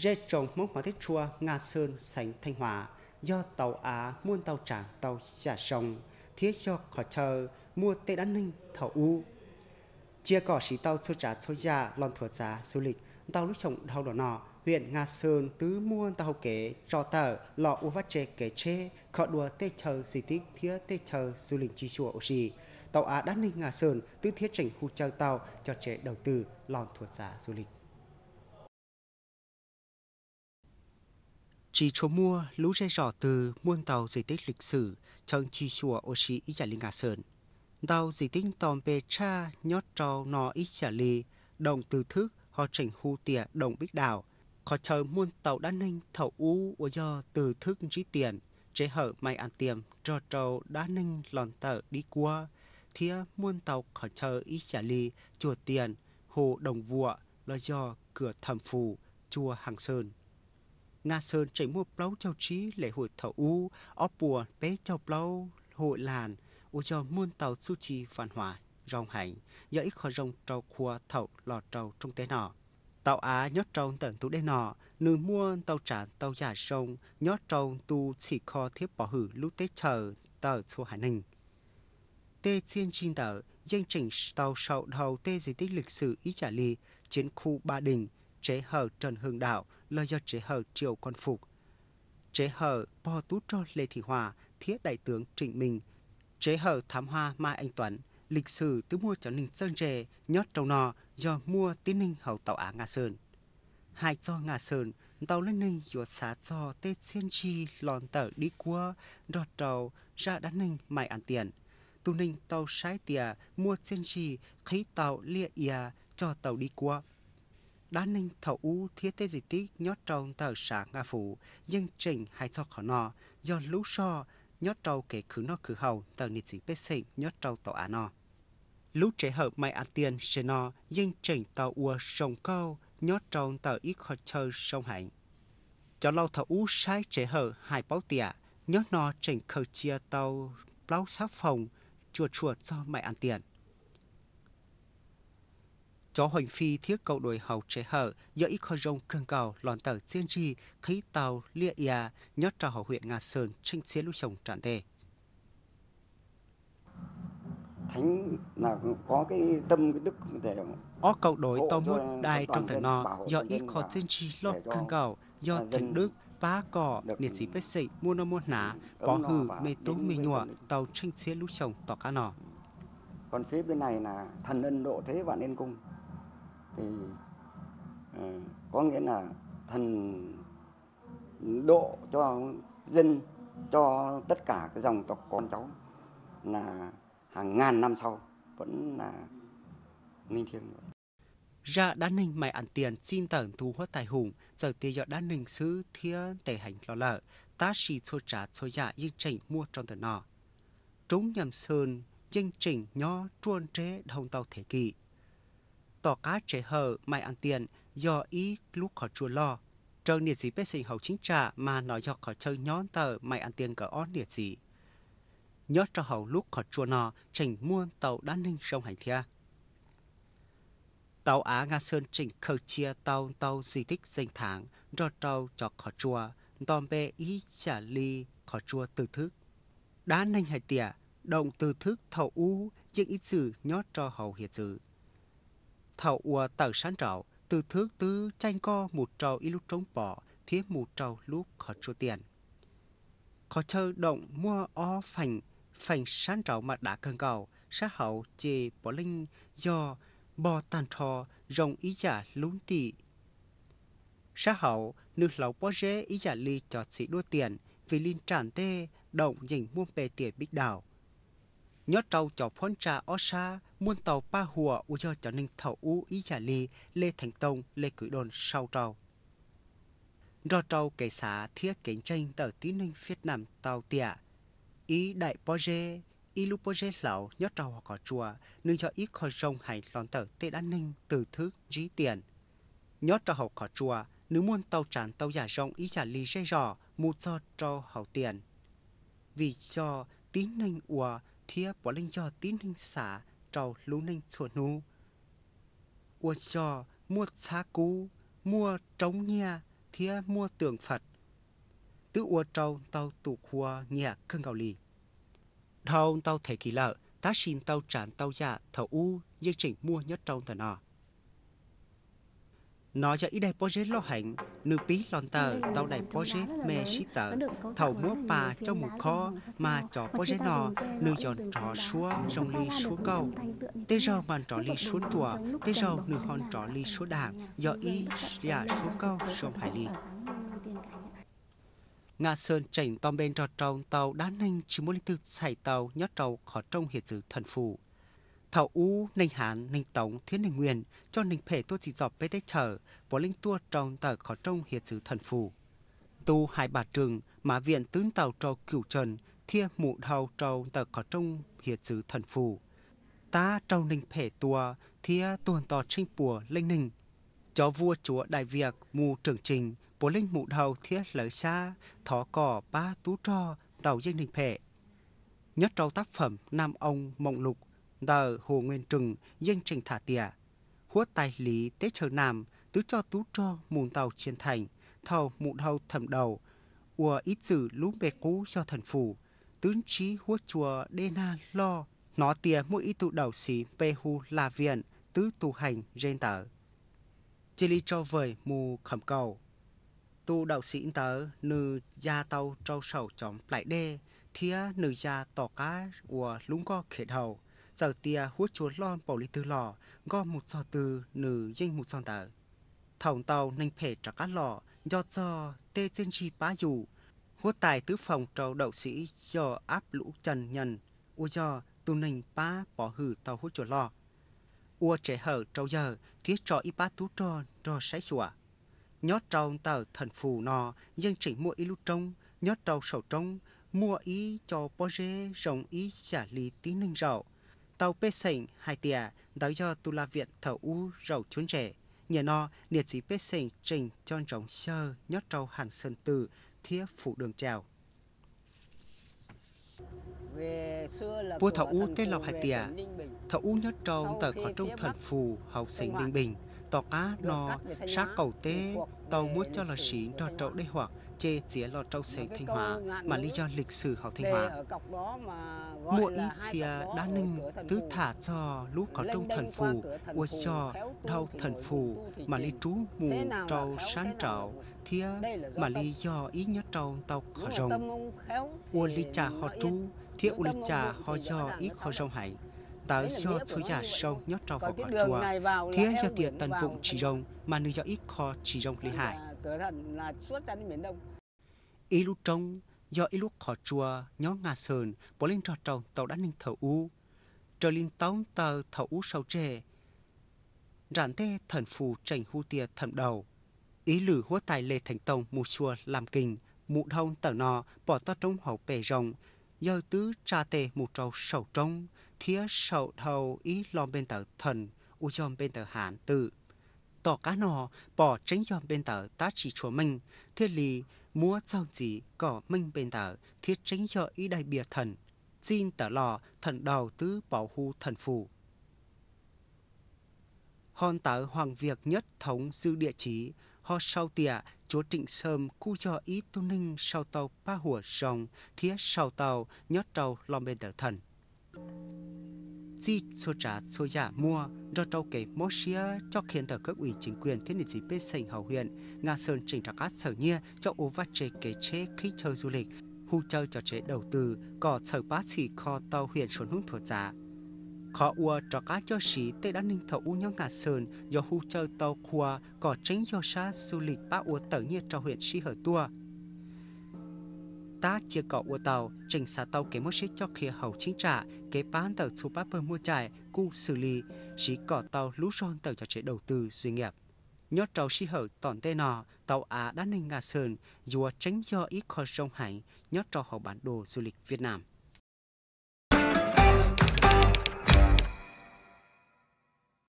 rê trồng mốc mà thích chua Nga Sơn sánh Thanh hòa do tàu Á muôn tàu trảng tàu giả sông thiết cho khỏi chờ mua tệ đan ninh thảo u chia cỏ xí tàu xô trả xô già lòn thuật giá du lịch tàu lúc trồng đau đỏ nọ huyện Nga Sơn tứ mua tàu kế cho tờ lọ u vắt chê kế chê khỏi đùa tê chờ di tích thiết tê chờ du lịch chi chùa ô xì tàu Á đan ninh Nga Sơn tứ thiết chỉnh khu trao tàu cho chế đầu tư lòn thuật giá du lịch chỉ chỗ mua lũ dây rõ từ muôn tàu di tích lịch sử trong chi chùa ô sĩ ít giả ngà sơn. tàu di tích tòm bề cha nhót trò nó ít giả lì, đồng từ thức họ chỉnh khu tìa đồng bích đảo. Khó chờ muôn tàu đan ninh thầu u ô do từ thức trí tiền, chế hở mai ăn tiềm trò trâu đan ninh lòn tờ đi qua. Thía muôn tàu khó chờ ít giả lì, chùa tiền, hồ đồng vụa, lo do cửa thầm phù, chùa hàng sơn. Nga Sơn chảy mua plau châu trí lễ hội thảo u, óp bùa bế châu plau hội làn, u cho muôn tàu su trì văn hóa, rong hành, dẫy khó rong trâu khua thảo lò trâu trong tế nọ. Tàu Á nhót trâu tận tú đế nọ, nư mua tàu trả tàu giả sông, nhót trâu tu chỉ kho thiếp bỏ hử lúc tế chờ tờ xô hải ninh. Tê chiên chinh tờ, danh trình tàu sậu đầu tê di tích lịch sử Ý Trả Ly, chiến khu Ba Đình, chế hờ Trần Hưng Đạo lời do chế hờ Triều Quan Phục. Chế hờ bò Tú Trô Lê Thị Hòa thiết đại tướng Trịnh Minh. Chế hờ Thám Hoa Mai Anh Tuấn lịch sử tứ mua cho ninh sơn rề nhót trong nò do mua tín ninh hầu tàu á nga sơn hai cho nga sơn tàu lên ninh yuột xá cho tê xiên chi lòn tở đi cua đọt trầu ra đá ninh mày ăn tiền tu ninh tàu sái tìa mua xiên chi khí tàu lia ia cho tàu đi cua đá ninh thảo u thiết tế di tích nhót trâu tờ xã Nga Phủ, dân trình hay cho khó nọ, do lũ so, nhót trâu kể khứ nó khứ hầu tờ nịt dị bế sinh nhót trâu tổ á nọ. Lũ trẻ hợp mày ăn tiền xe nọ, dân trình tàu ua sông câu, nhót trâu tờ ít khó chơi sông hạnh. Cho lâu thảo u sai trẻ hợp hai báo tỉa, nhót nọ trình khờ chia tàu báo sáp phòng, chùa chùa cho mày ăn tiền chó hoành phi thiết cầu đuổi hầu trẻ hở do ít khơi rông cường cầu lòn tờ tiên tri khí tàu lia ia nhất trò hậu huyện nga sơn trinh chiến lưu chồng tràn tề thánh là có cái tâm cái đức để ó cầu đối tàu môn đài trong thời nọ do ít khó tiên tri lọt cường cầu do thần đức phá cỏ niệm sĩ bết sĩ mua nó mua ná bỏ hư mê tú mê nhùa tàu trinh chiến lưu chồng tỏ cá nọ còn phía bên này là thần ân độ thế vạn yên cung thì ờ, có nghĩa là thần độ cho dân cho tất cả cái dòng tộc con cháu là hàng ngàn năm sau vẫn là minh thiêng ra đã ninh mày ăn tiền xin tẩn thu hốt tài hùng giờ thì do đã ninh xứ thiên tề hành lo lợ tá xì xô trả xô dạ yên trình mua trong tờ nọ trúng nhầm sơn dân trình nho truôn trế đồng tàu thế kỷ tỏ cá trẻ hờ mai ăn tiền do ý lúc khỏi chùa lo trơn nhiệt gì bế sinh hậu chính trả mà nói do khỏi chơi nhón tờ mai ăn tiền cỡ on nhiệt gì nhớ cho hậu lúc khỏi chùa nọ trình muôn tàu đá ninh sông hành thia tàu á nga sơn trình khờ chia tàu tàu di tích danh tháng do tàu cho khỏi chùa tòm bê ý trả ly khỏi chùa từ thức đá ninh hải tỉa động từ thức thầu u những ít sử nhót cho hầu hiệt sử thảo ua tàu sáng trào từ thước tứ tranh co một trầu y lúc trống bỏ thiết một trầu lúc khó chỗ tiền khó chờ động mua o phành phành sáng trào mà đã cần cầu xã hậu chê bỏ linh do bò tàn thò rồng ý giả lún tị xã hậu nước lẩu bó rễ ý giả ly cho sĩ đua tiền vì linh tràn tê động dành muôn bề tiền bích đảo nhớ trâu cho phón trà ó xa muôn tàu pa hùa u cho cho nên thầu u ý trả ly lê thành tông lê cử đồn sau trâu do trâu kể xã thiết cạnh tranh tờ tín ninh việt nam tàu tỉa ý đại po dê ý lúc po dê lão nhớ trâu hoặc cỏ chùa nên cho ít khỏi rông hải lón tờ tê đan ninh từ thứ dí tiền nhớ trâu học cỏ chùa nếu muôn tàu tràn tàu giả rộng ý trả ly dây rò mu cho trâu hậu tiền vì cho tín ninh ùa thia bỏ linh cho tín ninh xã trầu lũ ninh chùa nu, Ua cho mua xa cú, mua trống nha, thía mua tượng Phật. Tứ ua trâu tao tụ khua nhà cưng gạo lì. Đâu tao thể kỳ lợ, ta xin tao tràn tao dạ thảo u, dân trình mua nhất trong tờ nọ nó cho ít đại project lo hạnh nữ bí lon tờ tàu đại project mê sĩ tờ thầu múa bà trong một kho mà trò project nò nữ chọn trò xua trong ly xua câu tê rau bàn trò ly xua chùa tê rau nữ hòn trò ly xua đảng do ý dạ xua câu trong hải ly ngã Sơn chảnh tom bên trò tròn tàu đá nanh chỉ muốn tư xảy tàu nhót trầu khó trong hiện dự thần phù thảo u ninh hán ninh tống thiên ninh nguyên cho ninh phệ tôi chỉ dọc bế tê trở bỏ linh tua trong tờ khó trong hiệt sứ thần phù tu hai bà trường mã viện tướng tàu trâu cửu trần thia mụ đào trâu tờ khó trong hiệt sứ thần phù ta trâu ninh phệ tua thia tuần tò trinh bùa linh ninh cho vua chúa đại việt mù trưởng trình bố linh mụ đầu thiết lợi xa thó cỏ ba tú trò tàu dây đình phệ nhất trâu tác phẩm nam ông mộng lục đờ hồ nguyên trừng danh trình thả tỉa hua tài lý tế trở nam tứ cho tú cho mùn tàu chiến thành thầu mụn hầu thẩm đầu ua ít sử lũ bề cũ cho thần phủ tứ trí hua chùa đê na lo nó tìa mỗi ít tụ đầu sĩ bê hu là viện tứ tu hành rên tở chỉ lý cho vời mù khẩm cầu tu đạo sĩ tớ nư gia tàu trâu sầu chóng lại đê thía nư gia tỏ cá ua lúng co khệt hầu giờ tia hút chúa lon bảo lý tư lò gò một giò từ nử dinh một giòn tờ thòng tàu nành phê trả cá lò do cho tê trên chi bá dù hút tài tứ phòng trâu đậu sĩ do áp lũ trần nhân u do tu nành bá bỏ hử tàu hút chúa lò ua trẻ hở trâu giờ thiết trò y bá tú tròn trò sái chùa nhót trâu tờ thần phù nò dân chỉnh mua y lũ trông nhót trâu sầu trông mua ý cho bó rê rồng ý trả lý tí ninh rậu tàu bê sảnh hai tìa đói cho tu la viện thở u rầu chốn trẻ nhờ no niệt sĩ bê sảnh trình cho rồng sơ nhót trâu hàn sơn từ thiết phủ đường trèo. vua thọ u tên lọc hải tìa thọ u nhót trâu tờ có trung thần phù học sinh bình bình tỏ cá no sát cầu tế tàu muốn cho lò xí cho trậu đây hoặc chê dĩa lo trâu xế Thanh Hóa mà lý do lịch sử học Thanh Hóa. Mùa y chìa đá ninh tứ thả cho lúc có trong thần phù, ua cho đau thần phù mà lý trú mù trâu sáng trào thía mà lý do ý nhất trâu tộc khó rồng. Ua lý trà họ trú, thía ua lý trà họ do ít khó rồng hải tới cho số giả sâu nhất trong vòng họ chùa thía cho tiền tần vụng chỉ rồng mà nữ do ít kho chỉ rồng lý hải ý lúc trong do ý lúc khó chùa nhó ngà sơn bỏ lên trò tròn tàu đã ninh thở u trở lên tóm tờ thở u sau trề rạn tê thần phù trành hu tia thẩm đầu ý lử hua tài lê thành tông mù chùa làm kình mụ thông tờ nọ bỏ to trong hậu bề rồng do tứ cha tề mù trâu sầu trông thía sầu đầu ý lom bên tờ thần u chom bên tờ hàn tự tỏ cá nò bỏ tránh dòm bên tờ tá chỉ chùa mình thiết lì múa sao gì cỏ minh bên tờ thiết tránh cho ý đại bìa thần xin tờ lò thần đầu tứ bảo hu thần phù hòn tờ hoàng việc nhất thống dư địa chí ho sau tỉa chúa trịnh sơm cu cho ý tu ninh sau tàu ba hùa rồng thiết sau tàu nhất tàu lom bên tờ thần chi số trả số giả mua do trâu kể mô xia cho khiến tờ các ủy chính quyền thiết nịch dịp bê sành hậu huyện nga sơn trình đặc át sở nhia cho ô vắt chế kế chế khí chơi du lịch hù chơi cho chế đầu tư có sở bác sĩ kho tàu huyện xuống hướng thuộc giả dạ. khó ua cho cá cho sĩ tê đã ninh thầu u nhóm nga sơn do hù chơi tàu khua có tránh do sa du lịch ba ua tờ nhiệt cho huyện sĩ hở tua ta chưa có ô tàu trình xa tàu kế mất xích cho khía hậu chính trả kế bán tàu chú bắp mua trải cu xử lý chỉ có tàu lũ rôn tàu cho chế đầu tư doanh nghiệp nhớ tàu xí hở tòn tê nọ tàu á đã nên ngà sơn dùa tránh do ít khó rong hành nhớ trâu hậu bản đồ du lịch Việt Nam